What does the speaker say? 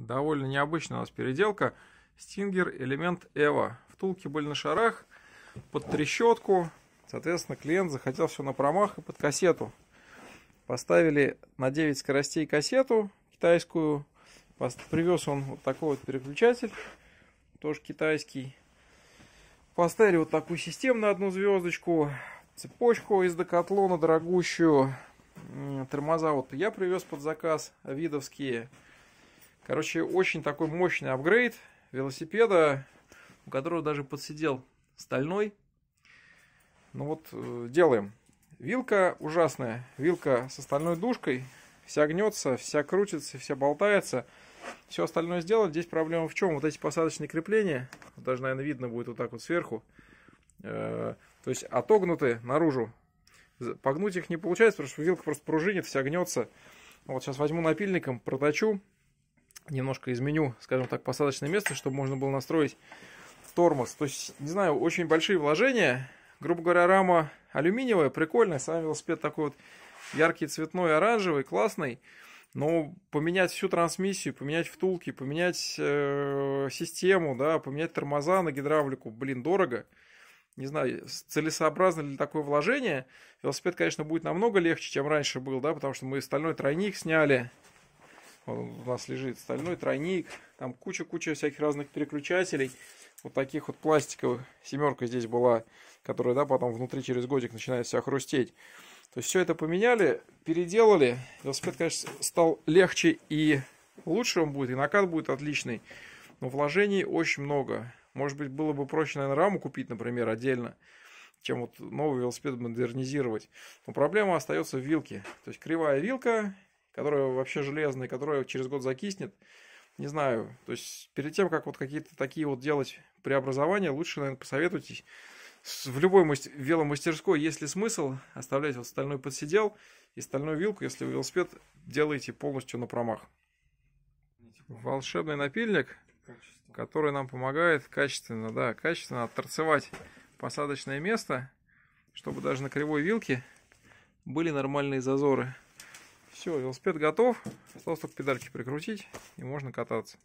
Довольно необычная у нас переделка. Стингер, элемент Эва. Втулки были на шарах, под трещотку. Соответственно, клиент захотел все на промах и под кассету. Поставили на 9 скоростей кассету китайскую. Привез он вот такой вот переключатель, тоже китайский. Поставили вот такую систему на одну звездочку, цепочку из докатлона дорогущую. Тормоза вот я привез под заказ, видовские. Короче, очень такой мощный апгрейд велосипеда, у которого даже подсидел стальной. Ну вот, э, делаем. Вилка ужасная. Вилка со стальной дужкой, Вся гнется, вся крутится, вся болтается. Все остальное сделано. Здесь проблема в чем? Вот эти посадочные крепления, даже, наверное, видно будет вот так вот сверху, э, то есть отогнуты наружу. Погнуть их не получается, потому что вилка просто пружинит, вся гнется. Вот сейчас возьму напильником, проточу, немножко изменю, скажем так, посадочное место, чтобы можно было настроить тормоз. То есть, не знаю, очень большие вложения. Грубо говоря, рама алюминиевая, прикольная. Сам велосипед такой вот яркий, цветной, оранжевый, классный. Но поменять всю трансмиссию, поменять втулки, поменять э, систему, да, поменять тормоза на гидравлику, блин, дорого. Не знаю, целесообразно ли такое вложение. Велосипед, конечно, будет намного легче, чем раньше был, да, потому что мы стальной тройник сняли, Э, у нас лежит стальной тройник, там куча-куча всяких разных переключателей. Вот таких вот пластиковых. Семерка здесь была, которая, да, потом внутри через годик начинает вся хрустеть. То есть все это поменяли, переделали. Велосипед, конечно, стал легче и лучше он будет, и накат будет отличный. Но вложений очень много. Может быть, было бы проще, наверное, раму купить, например, отдельно, чем вот новый велосипед модернизировать. Но проблема остается в вилке. То есть кривая вилка, которая вообще железная, которая через год закиснет. Не знаю, то есть перед тем, как вот какие-то такие вот делать преобразования, лучше, наверное, посоветуйтесь. В любой мастер... веломастерской есть ли смысл оставлять вот стальной подсидел и стальную вилку, если вы велосипед делаете полностью на промах. Волшебный напильник, Качество. который нам помогает качественно, да, качественно отторцевать посадочное место, чтобы даже на кривой вилке были нормальные зазоры. Все, велосипед готов. Осталось только педальки прикрутить и можно кататься.